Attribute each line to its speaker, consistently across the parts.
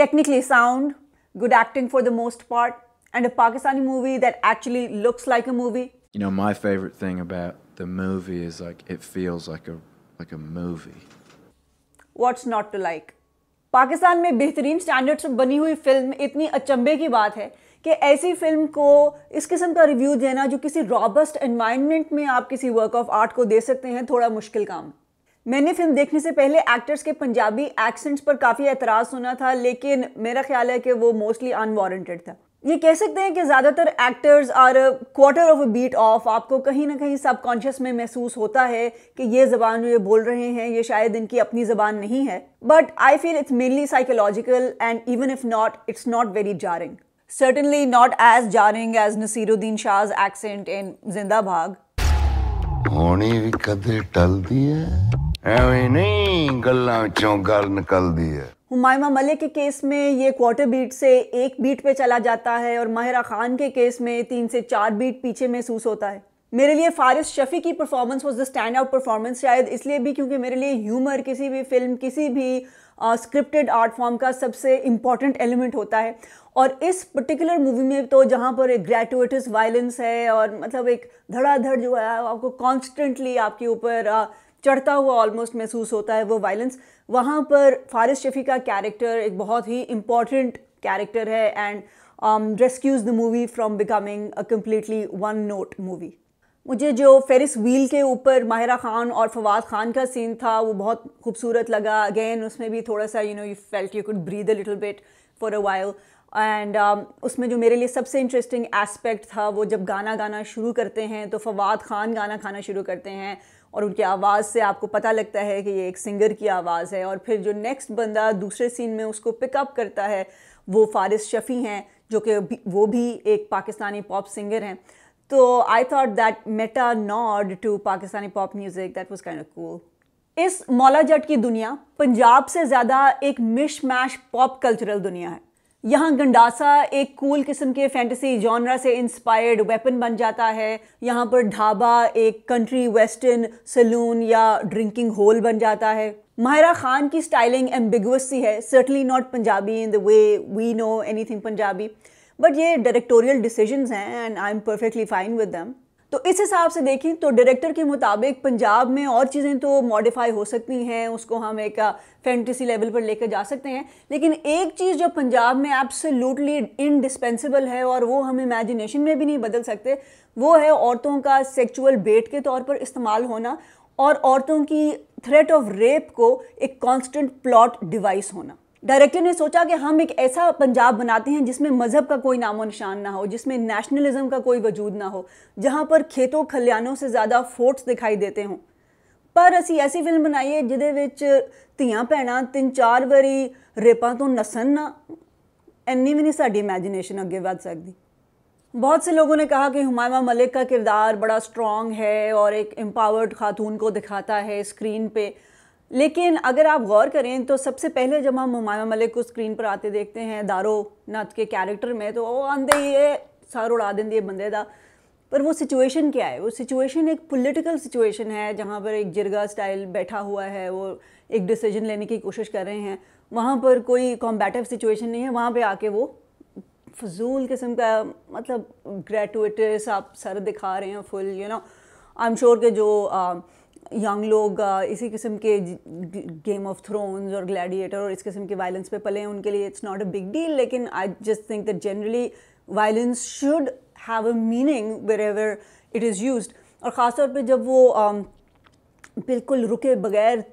Speaker 1: technically sound, good acting for the most part, and a Pakistani movie that actually looks like a movie. You know, my favorite thing about the movie is like it feels like a like a movie. What's not to like? Pakistan में बेहतरीन standards पर बनी हुई film इतनी अचंभे की बात है कि ऐसी फिल्म को इस किस्म का रिव्यू देना जो किसी रॉबस्ट एनवायरनमेंट में आप किसी वर्क ऑफ आर्ट को दे सकते हैं थोड़ा मुश्किल काम है मैंने फिल्म देखने से पहले एक्टर्स के पंजाबी एक्सेंट्स पर काफ़ी एतराज़ सुना था लेकिन मेरा ख्याल है कि वो मोस्टली अनवारंटेड था ये कह सकते हैं कि ज़्यादातर actors are quarter of a beat off आपको कहीं ना कहीं सबकॉन्शियस में महसूस होता है कि ये ज़बान जो ये बोल रहे हैं ये शायद इनकी अपनी ज़बान नहीं है but I feel it's mainly psychological and even if not it's not very jarring certainly not as jarring as Naseeruddin Shah accent in Zinda Bhaag होनी भी कदर दी है ਐਵੇਂ ਨਹੀਂ ਗੱਲਾਂ ਚੋਂ ਗੱਲ ਨਿਕਲਦੀ ਹੈ मेरे लिए फारिस शफी की performance was the stand out performance शायद इसलिए भी क्योंकि मेरे लिए ह्यूमर किसी भी फिल्म किसी भी स्क्रिप्टेड आर्ट फॉर्म का सबसे इम्पोर्टेंट एलिमेंट होता है और इस पर्टिकुलर मूवी में तो जहाँ पर एक ग्रेटुएटस वायलेंस है और मतलब एक धड़ाधड़ जो है आपको कॉन्स्टेंटली आपके ऊपर चढ़ता हुआ ऑलमोस्ट महसूस होता है वो वायलेंस वहाँ पर फारिस शफी का कैरेक्टर एक बहुत ही इम्पॉर्टेंट कैरेक्टर है and rescues the movie from becoming a completely one note movie मुझे जो फेरिस व्हील के ऊपर माहिरा खान और फवाद खान का सीन था वो बहुत खूबसूरत लगा अगेन उसमें भी थोड़ा सा you know you felt you could breathe a little bit for a while and उसमें जो मेरे लिए सबसे इंटरेस्टिंग एस्पेक्ट था वो जब गाना गाना शुरू करते हैं तो फवाद खान गाना खाना शुरू करते हैं और उनकी आवाज़ से आपको पता लगता है कि ये एक सिंगर की आवाज़ है और फिर जो नेक्स्ट बंदा दूसरे सीन में उसको पिकअप करता है वो फारिस शफ़ी हैं जो कि वो भी एक पाकिस्तानी पॉप सिंगर हैं तो I thought that meta nod to Pakistani pop music that was kind cool इस मौला जट की दुनिया पंजाब से ज़्यादा एक मिश मैश पॉप कल्चरल दुनिया है यहाँ गंडासा एक कूल किस्म के फैंटेसी जॉनरा से इंस्पायर्ड वेपन बन जाता है यहाँ पर ढाबा एक कंट्री वेस्टर्न सलून या ड्रिंकिंग होल बन जाता है माहिरा खान की स्टाइलिंग एम्बिगस सी है certainly not Punjabi in the way we know anything Punjabi but ये डायरेक्टोरियल डिसीजंस हैं and I am perfectly fine with them तो इस हिसाब से देखें तो डायरेक्टर के मुताबिक पंजाब में और चीज़ें तो मॉडिफाई हो सकती हैं उसको हम एक फैंटेसी लेवल पर लेकर जा सकते हैं लेकिन एक चीज़ जो पंजाब में एब्सोल्युटली इनडिस्पेंसिबल है और वो हम इमेजिनेशन में भी नहीं बदल सकते वो है औरतों का सेक्चुअल बेट के तौर पर इस्तेमाल होना और औरतों की थ्रेट ऑफ रेप को एक कॉन्स्टेंट प्लॉट डिवाइस होना डायरेक्टर ने सोचा कि हम एक ऐसा पंजाब बनाते हैं जिसमें मज़हब का कोई नामो निशान ना हो जिसमें नेशनलिज्म का कोई वजूद ना हो जहाँ पर खेतों खलियानों से ज़्यादा फोर्ट्स दिखाई देते हों पर असी ऐसी फिल्म बनाई है ਵਿੱਚ ਧੀਆਂ ਭੈਣਾਂ तीन चार बारी रेपा तो नसन ना इन्नी भी नहीं साड़ी इमेजिनेशन अगे बढ़ सकती बहुत से लोगों ने कहा कि हुमायमा मलिक का किरदार बड़ा स्ट्रॉन्ग है और एक एम्पावर्ड खातून को दिखाता है स्क्रीन पे लेकिन अगर आप गौर करें तो सबसे पहले जब हम हुमायूं मलिक को स्क्रीन पर आते देखते हैं दारो नाथ के कैरेक्टर में तो वो आंदे ये सार उड़ा दें ये बंदे दा पर वो सिचुएशन क्या है वो सिचुएशन एक पॉलिटिकल सिचुएशन है जहाँ पर एक जिरगा स्टाइल बैठा हुआ है वो एक डिसीजन लेने की कोशिश कर रहे हैं वहाँ पर कोई कॉम्बैटिव सिचुएशन नहीं है वहाँ पर आके वो फजूल किस्म का मतलब ग्रेजुएटर्स आप सर दिखा रहे हैं full you know I am sure के जो आ, यंग लोग इसी किस्म के गेम ऑफ थ्रोन्स और ग्लैडिएटर और इस किस्म के वायलेंस पे पले हैं उनके लिए it's not a big deal लेकिन I just think that generally violence should have a meaning wherever it is use और ख़ासतौर पर जब वो बिल्कुल रुके बगैर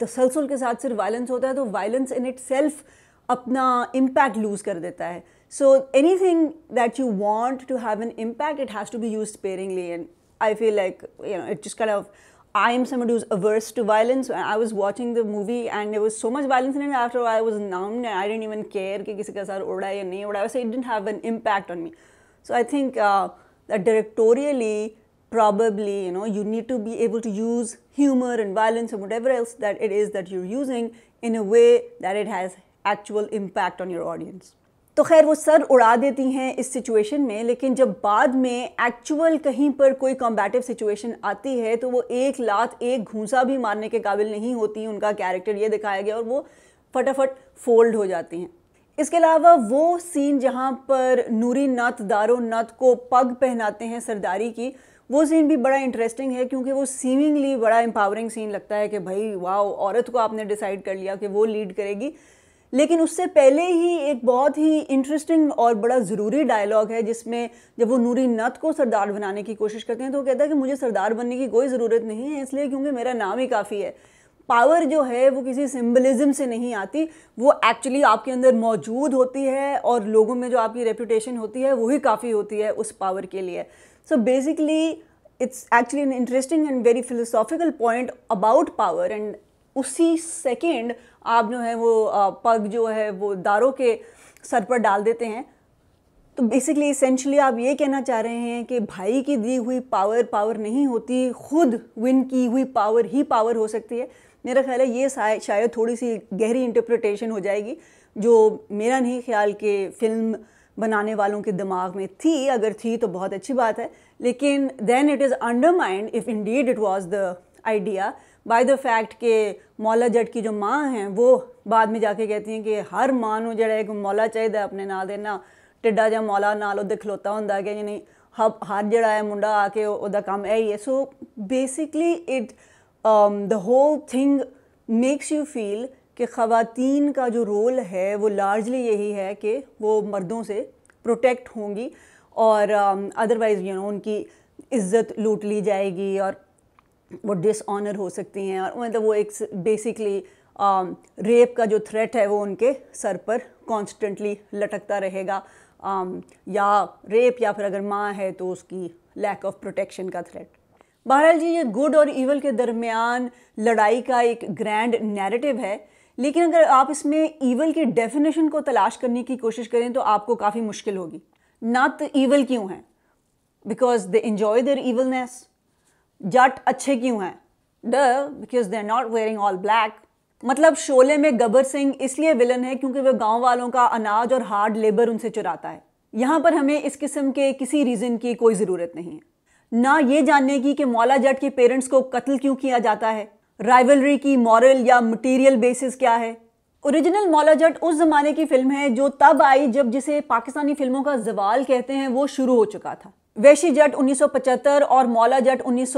Speaker 1: तसलसल के साथ सिर्फ वायलेंस होता है तो वायलेंस इन इट सेल्फ अपना इम्पैक्ट लूज़ कर देता है so anything that you want to have an impact it has to be use sparingly and I feel like you know it जिस kind of I am somebody who's averse to violence. I was watching the movie and there was so much violence in it. After I was numbed and I didn't even care कि किसी का sir उड़ा नहीं उड़ा. So it didn't have an impact on me. So I think uh, that directorially, probably you know you need to be able to use humor and violence and whatever else that it is that you're using in a way that it has actual impact on your audience. तो खैर वो sir उड़ा देती हैं इस situation में लेकिन जब बाद में एक्चुअल कहीं पर कोई कॉम्बैटिव सिचुएशन आती है तो वो एक लात एक घूसा भी मारने के काबिल नहीं होती उनका कैरेक्टर ये दिखाया गया और वो फटाफट फोल्ड हो जाती हैं इसके अलावा वो सीन जहाँ पर नूरी नत दारो नत को पग पहनाते हैं सरदारी की वो सीन भी बड़ा इंटरेस्टिंग है क्योंकि वो सीमिंगली बड़ा एम्पावरिंग सीन लगता है कि भाई वाह औरत को आपने डिसाइड कर लिया कि वो लीड करेगी लेकिन उससे पहले ही एक बहुत ही इंटरेस्टिंग और बड़ा ज़रूरी डायलॉग है जिसमें जब वो नूरी नत को सरदार बनाने की कोशिश करते हैं तो वो कहता है कि मुझे सरदार बनने की कोई ज़रूरत नहीं है इसलिए क्योंकि मेरा नाम ही काफ़ी है पावर जो है वो किसी सिम्बलिज़म से नहीं आती वो एक्चुअली आपके अंदर मौजूद होती है और लोगों में जो आपकी रेपुटेशन होती है वही काफ़ी होती है उस पावर के लिए so basically it's actually an interesting and very philosophical point about power and उसी सेकेंड आप जो है वो पग जो है वो दारों के सर पर डाल देते हैं तो बेसिकली इसेंशली आप ये कहना चाह रहे हैं कि भाई की दी हुई पावर पावर नहीं होती खुद विन की हुई पावर ही पावर हो सकती है मेरा ख्याल है ये शायद थोड़ी सी गहरी इंटरप्रटेशन हो जाएगी जो मेरा नहीं ख्याल कि फिल्म बनाने वालों के दिमाग में थी अगर थी तो बहुत अच्छी बात है लेकिन then it is undermined if indeed it was the idea by the fact कि मौला जट की जो माँ हैं वो बाद में जाके कहती हैं कि हर माँ को जरा एक मौला चाहिए अपने ਨਾਲ देना टिड्डा ज मौला नाल ਨਾਲ ਉਹਦੇ कि ਹੁੰਦਾ ਕਿ ਯਾਨੀ ਹਰ ਜਿਹੜਾ ਹੈ ਮੁੰਡਾ ਆ ਕੇ ਉਹਦਾ है so basically it the whole thing makes you feel कि ख़वातीन का जो रोल है वो लार्जली यही है कि वो मर्दों से प्रोटेक्ट होंगी और अदरवाइज़ यू नो उनकी इज़्ज़त लूट ली जाएगी और वो डिसऑनर हो सकती हैं और मतलब वो एक बेसिकली रेप um, का जो थ्रेट है वो उनके सर पर कॉन्स्टेंटली लटकता रहेगा um, या रेप या फिर अगर माँ है तो उसकी लैक ऑफ प्रोटेक्शन का थ्रेट बहरहाल जी ये गुड और ईवल के दरमियान लड़ाई का एक ग्रैंड नैरेटिव है लेकिन अगर आप इसमें ईवल की डेफिनेशन को तलाश करने की कोशिश करें तो आपको काफ़ी मुश्किल होगी तो ईवल क्यों हैं because they enjoy their evilness Jatt अच्छे क्यों हैं ड because they are not wearing all black मतलब शोले में गबर सिंह इसलिए विलन है क्योंकि वह गांव वालों का अनाज और हार्ड लेबर उनसे चुराता है यहाँ पर हमें इस किस्म के किसी रीज़न की कोई ज़रूरत नहीं है ना ये जानने की कि मौला जट के पेरेंट्स को कत्ल क्यों किया जाता है राइवलरी की मॉरल या मटेरियल बेसिस क्या है ओरिजिनल मौला जट उस ज़माने की फिल्म है जो तब आई जब जिसे पाकिस्तानी फिल्मों का जवाल कहते हैं वो शुरू हो चुका था वैशी जट उन्नीस और मौला जट उन्नीस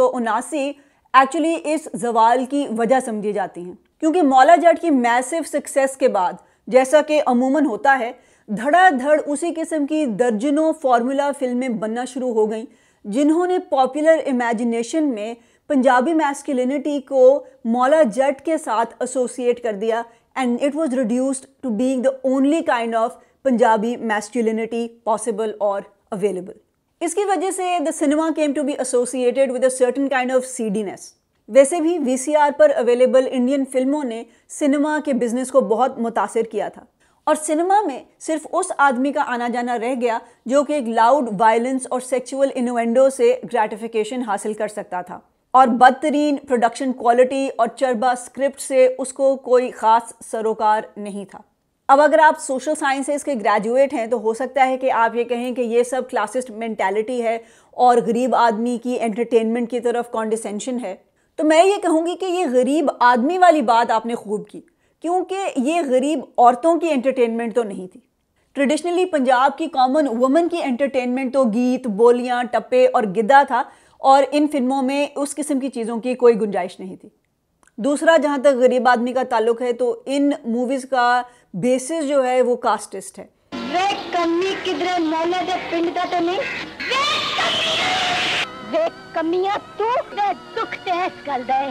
Speaker 1: एक्चुअली इस जवाल की वजह समझी जाती हैं क्योंकि मौला जट की मैसिव सक्सेस के बाद जैसा कि अमूमन होता है धड़ाधड़ उसी किस्म की दर्जनों फार्मूला फिल्में बनना शुरू हो गई जिन्होंने पॉपुलर इमेजिनेशन में पंजाबी मैस्कुलिनिटी को मौला जट के साथ एसोसिएट कर दिया and it was reduced to being the only kind of Punjabi masculinity possible और अवेलेबल इसकी वजह से the cinema came to be associated with a certain kind of seediness वैसे भी वी पर अवेलेबल इंडियन फिल्मों ने सिनेमा के बिजनेस को बहुत मुतासर किया था और सिनेमा में सिर्फ उस आदमी का आना जाना रह गया जो कि एक लाउड वायलेंस और सेक्सुअल इनोवेंडो से ग्रेटिफिकेशन हासिल कर सकता था और बदतरीन प्रोडक्शन क्वालिटी और चरबा स्क्रिप्ट से उसको कोई ख़ास सरोकार नहीं था अब अगर आप सोशल साइंसेस के ग्रेजुएट हैं तो हो सकता है कि आप ये कहें कि ये सब क्लासिस्ट मैंटेलिटी है और गरीब आदमी की एंटरटेनमेंट की तरफ कॉन्डिसेंशन है तो मैं ये कहूँगी कि ये गरीब आदमी वाली बात आपने खूब की क्योंकि ये गरीब औरतों की एंटरटेनमेंट तो नहीं थी ट्रेडिशनली पंजाब की कॉमन वुमन की एंटरटेनमेंट तो गीत बोलियाँ टप्पे और गिद्दा था और इन फिल्मों में उस किस्म की चीज़ों की कोई गुंजाइश नहीं थी दूसरा जहां तक गरीब आदमी का ताल्लुक है तो इन मूवीज़ का बेसिस जो है वो कास्टिस्ट है वे कमी किधरे मोले दे पिंड दा तो नहीं वे कमी वे कमियां तू वे दुख ते इस गल दे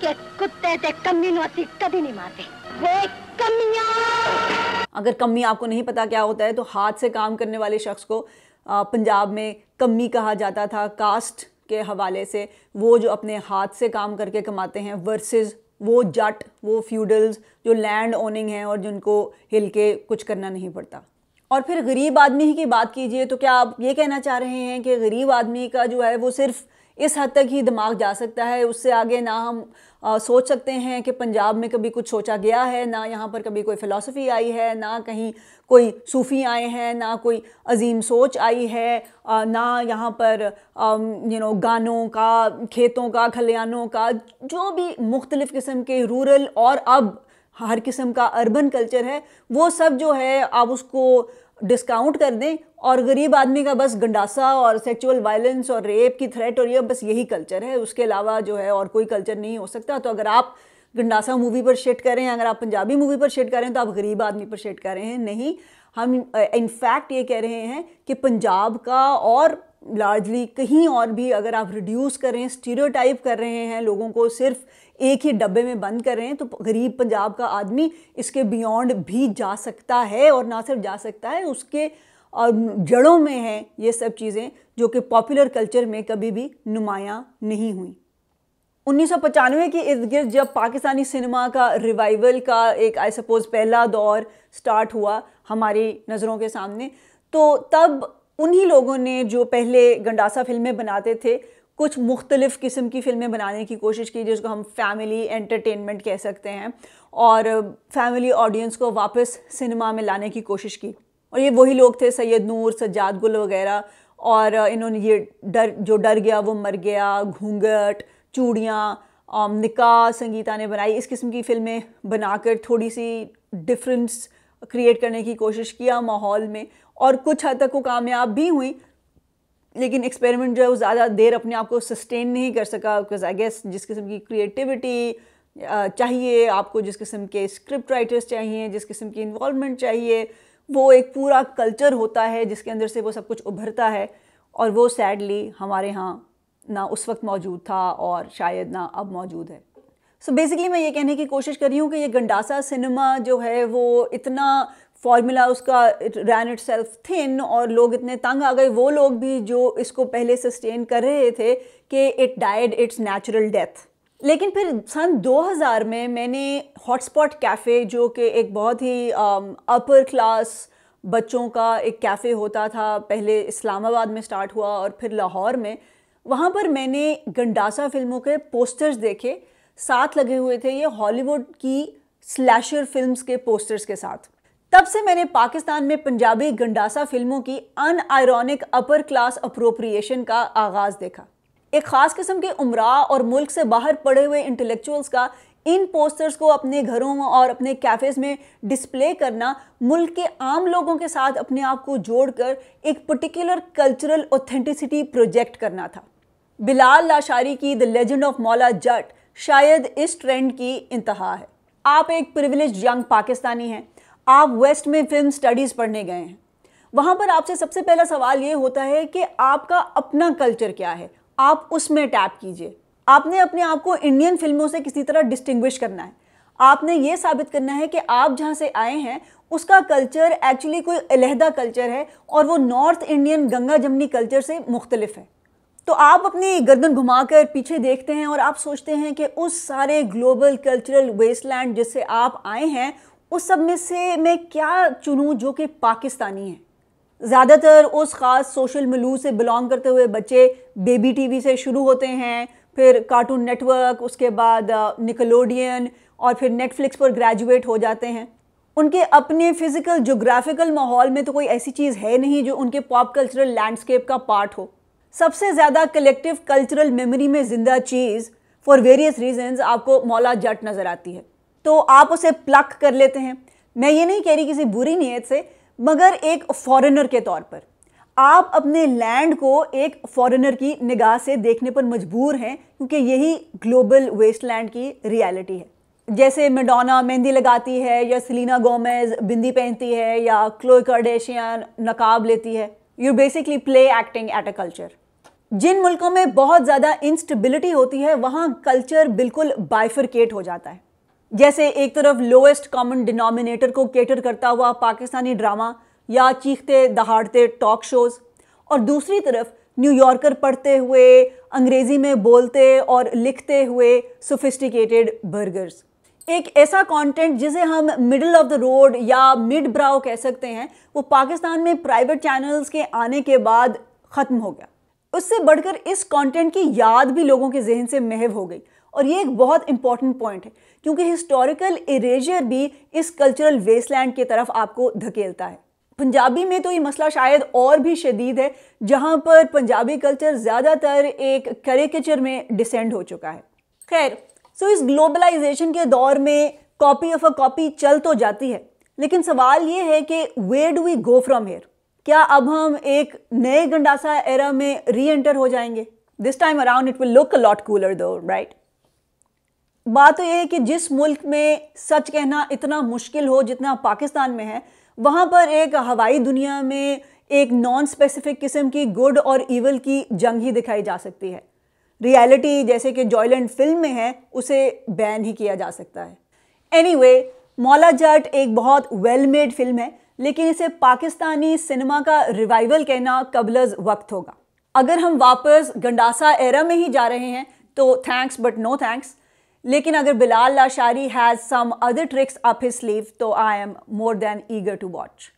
Speaker 1: कि कुत्ते ते कमी नु असि कदी नहीं मारते वे कमियां अगर कमी आपको नहीं पता क्या होता है तो हाथ से काम करने वाले शख्स को पंजाब में कमी कहा जाता था कास्ट के हवाले से वो जो अपने हाथ से काम करके कमाते हैं वर्सेस वो जट वो फ्यूडल्स जो लैंड ओनिंग हैं और जिनको हिल के कुछ करना नहीं पड़ता और फिर गरीब आदमी की बात कीजिए तो क्या आप ये कहना चाह रहे हैं कि गरीब आदमी का जो है वो सिर्फ़ इस हद तक ही दिमाग जा सकता है उससे आगे ना हम आ, सोच सकते हैं कि पंजाब में कभी कुछ सोचा गया है ना यहाँ पर कभी कोई फ़िलासफ़ी आई है ना कहीं कोई सूफ़ी आए हैं ना कोई अजीम सोच आई है आ, ना यहाँ पर यू नो गानों का खेतों का खलियानों का जो भी मुख्तलिफ़ किस्म के रूरल और अब हर किस्म का अर्बन कल्चर है वो सब जो है आप उसको डिस्काउंट कर दें और गरीब आदमी का बस गंडासा और सेक्चुअल वायलेंस और रेप की थ्रेट और ये बस यही कल्चर है उसके अलावा जो है और कोई कल्चर नहीं हो सकता तो अगर आप गंडासा मूवी पर शेट करें अगर आप पंजाबी मूवी पर शेट करें तो आप गरीब आदमी पर शेट कर रहे हैं नहीं हम इनफैक्ट ये कह रहे हैं कि पंजाब का और लार्जली कहीं और भी अगर आप रिड्यूस कर रहे हैं स्टीरियोटाइप कर रहे हैं लोगों को सिर्फ एक ही डब्बे में बंद कर रहे हैं तो गरीब पंजाब का आदमी इसके बियॉन्ड भी जा सकता है और ना सिर्फ जा सकता है उसके और जड़ों में हैं ये सब चीज़ें जो कि पॉपुलर कल्चर में कभी भी नुमायाँ नहीं हुई पचानवे के इर्द गिर्द जब पाकिस्तानी सिनेमा का रिवाइवल का एक आई सपोज़ पहला दौर स्टार्ट हुआ हमारी नज़रों के सामने तो तब उन्हीं लोगों ने जो पहले गंडासा फिल्में बनाते थे कुछ मुख्तलिफ़ किस्म की फिल्में बनाने की कोशिश की जिसको हम फैमिली एंटरटेनमेंट कह सकते हैं और फैमिली ऑडियंस को वापस सिनेमा में लाने की कोशिश की और ये वही लोग थे सैयद नूर सज्जाद गुल वगैरह और इन्होंने ये डर जो डर गया वो मर गया घूंघट चूड़ियाँ निका संगीता ने बनाई इस किस्म की फिल्में बनाकर थोड़ी सी डिफरेंस क्रिएट करने की कोशिश किया माहौल में और कुछ हद तक वो कामयाब भी हुई लेकिन एक्सपेरिमेंट जो है वो ज़्यादा देर अपने आप को सस्टेन नहीं कर सका बिकॉज आई गेस जिस किस्म की क्रिएटिविटी चाहिए आपको जिस किस्म के स्क्रिप्ट राइटर्स चाहिए जिस किस्म की इन्वॉलमेंट चाहिए वो एक पूरा कल्चर होता है जिसके अंदर से वो सब कुछ उभरता है और वो सैडली हमारे यहाँ ना उस वक्त मौजूद था और शायद ना अब मौजूद है सो so बेसिकली मैं ये कहने की कोशिश कर रही हूँ कि ये गंडासा सिनेमा जो है वो इतना फॉर्मूला उसका रैन इट सेल्फ थिन और लोग इतने तंग आ गए वो लोग भी जो इसको पहले सस्टेन कर रहे थे कि it died it's natural death लेकिन फिर सन 2000 में मैंने हॉटस्पॉट कैफ़े जो कि एक बहुत ही अपर क्लास बच्चों का एक कैफ़े होता था पहले इस्लामाबाद में स्टार्ट हुआ और फिर लाहौर में वहाँ पर मैंने गंडासा फिल्मों के पोस्टर्स देखे साथ लगे हुए थे ये हॉलीवुड की स्लैशर फिल्म्स के पोस्टर्स के साथ तब से मैंने पाकिस्तान में पंजाबी गंडासा फिल्मों की unironic upper class appropriation का आगाज देखा एक ख़ास किस्म के उमरा और मुल्क से बाहर पड़े हुए इंटेलेक्चुअल्स का इन पोस्टर्स को अपने घरों और अपने कैफ़ेज़ में डिस्प्ले करना मुल्क के आम लोगों के साथ अपने आप को जोड़कर एक पर्टिकुलर कल्चरल ऑथेंटिसिटी प्रोजेक्ट करना था बिलाल लाशारी की द लेजेंड ऑफ मौला जट शायद इस ट्रेंड की इंतहा है आप एक प्रिविलेज यंग पाकिस्तानी हैं आप वेस्ट में फिल्म स्टडीज़ पढ़ने गए हैं वहाँ पर आपसे सबसे पहला सवाल ये होता है कि आपका अपना कल्चर क्या है आप उसमें टैप कीजिए आपने अपने आप को इंडियन फिल्मों से किसी तरह डिस्टिंग्विश करना है आपने ये साबित करना है कि आप जहाँ से आए हैं उसका कल्चर एक्चुअली कोई अलहदा कल्चर है और वो नॉर्थ इंडियन गंगा जमनी कल्चर से मुख्तलिफ है तो आप अपनी गर्दन घुमाकर पीछे देखते हैं और आप सोचते हैं कि उस सारे ग्लोबल कल्चरल वेस्टलैंड जिससे आप आए हैं उस सब में से मैं क्या चुनूँ जो कि पाकिस्तानी है ज़्यादातर उस ख़ास सोशल मलू से बिलोंग करते हुए बच्चे बेबी टीवी से शुरू होते हैं फिर कार्टून नेटवर्क उसके बाद निकलोडियन और फिर नेटफ्लिक्स पर ग्रेजुएट हो जाते हैं उनके अपने फ़िज़िकल जोग्राफिकल माहौल में तो कोई ऐसी चीज़ है नहीं जो उनके पॉप कल्चरल लैंडस्केप का पार्ट हो सबसे ज़्यादा कलेक्टिव कल्चरल मेमोरी में ज़िंदा चीज़ फॉर वेरियस रीजंस आपको मौला जट नज़र आती है तो आप उसे प्लक कर लेते हैं मैं ये नहीं कह रही किसी बुरी नीयत से मगर एक फॉरेनर के तौर पर आप अपने लैंड को एक फॉरेनर की निगाह से देखने पर मजबूर हैं क्योंकि यही ग्लोबल वेस्टलैंड की रियलिटी है जैसे मेडोना मेहंदी लगाती है या सलीना गोमेज बिंदी पहनती है या क्लोए नकाब लेती है you basically play acting at a culture जिन मुल्कों में बहुत ज़्यादा इंस्टेबिलिटी होती है वहाँ कल्चर बिल्कुल बाइफरकेट हो जाता है जैसे एक तरफ लोएस्ट कॉमन डिनोमिनेटर को केटर करता हुआ पाकिस्तानी ड्रामा या चीखते दहाड़ते टॉक शोज़ और दूसरी तरफ न्यूयॉर्कर पढ़ते हुए अंग्रेज़ी में बोलते और लिखते हुए सोफिस्टिकेटेड बर्गर्स एक ऐसा कंटेंट जिसे हम मिडिल ऑफ द रोड या मिड ब्राउ कह सकते हैं वो पाकिस्तान में प्राइवेट चैनल्स के आने के बाद ख़त्म हो गया उससे बढ़कर इस कंटेंट की याद भी लोगों के जहन से महव हो गई और ये एक बहुत इंपॉर्टेंट पॉइंट है क्योंकि हिस्टोरिकल इरेजर भी इस कल्चरल वेस्टलैंड की तरफ आपको धकेलता है पंजाबी में तो ये मसला शायद और भी शदीद है जहाँ पर पंजाबी कल्चर ज़्यादातर एक करिकेचर में डिसेंड हो चुका है खैर सो इस ग्लोबलाइजेशन के दौर में कॉपी ऑफ अ कॉपी चल तो जाती है लेकिन सवाल ये है कि where do we go from here क्या अब हम एक नए गंडासा एरा में री एंटर हो जाएंगे this time around it will look a lot cooler though right बात तो यह है कि जिस मुल्क में सच कहना इतना मुश्किल हो जितना पाकिस्तान में है वहाँ पर एक हवाई दुनिया में एक नॉन स्पेसिफिक किस्म की गुड और ईवल की जंग ही दिखाई जा सकती है रियलिटी जैसे कि जॉयलैंड फिल्म में है उसे बैन ही किया जा सकता है एनी anyway, मौला जट एक बहुत वेल मेड फिल्म है लेकिन इसे पाकिस्तानी सिनेमा का रिवाइवल कहना कबलज वक्त होगा अगर हम वापस गंडासा एरा में ही जा रहे हैं तो थैंक्स बट नो थैंक्स लेकिन अगर Bilal Lashari has some other tricks up his sleeve तो I am more than eager to watch